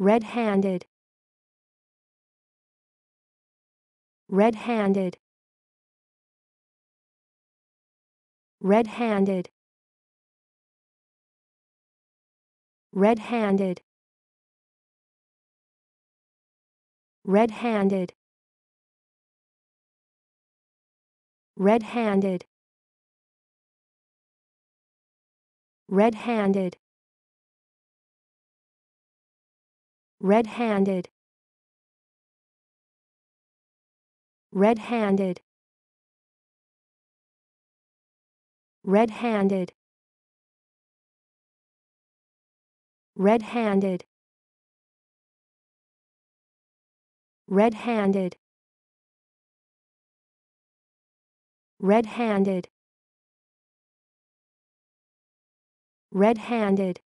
red-handed red-handed red-handed red-handed red-handed red-handed red-handed red-handed red-handed red-handed red-handed red-handed red-handed red-handed